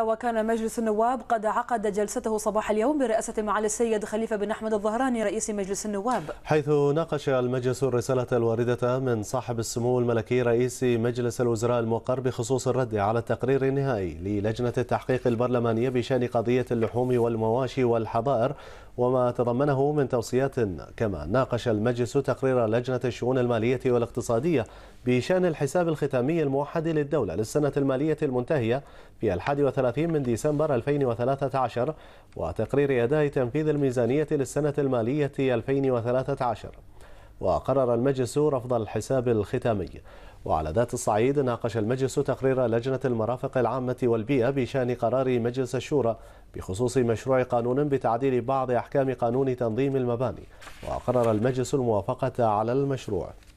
وكان مجلس النواب قد عقد جلسته صباح اليوم برئاسة معالي السيد خليفة بن أحمد الظهراني رئيس مجلس النواب حيث ناقش المجلس الرسالة الواردة من صاحب السمو الملكي رئيس مجلس الوزراء المقر بخصوص الرد على التقرير النهائي للجنة التحقيق البرلمانية بشأن قضية اللحوم والمواشي والحبائر وما تضمنه من توصيات كما ناقش المجلس تقرير لجنة الشؤون المالية والاقتصادية بشأن الحساب الختامي الموحد للدولة للسنة المالية المنتهية في 31 من ديسمبر 2013 وتقرير أداء تنفيذ الميزانية للسنة المالية 2013 وقرر المجلس رفض الحساب الختامي وعلى ذات الصعيد ناقش المجلس تقرير لجنة المرافق العامة والبيئة بشأن قرار مجلس الشورى بخصوص مشروع قانون بتعديل بعض أحكام قانون تنظيم المباني وقرر المجلس الموافقة على المشروع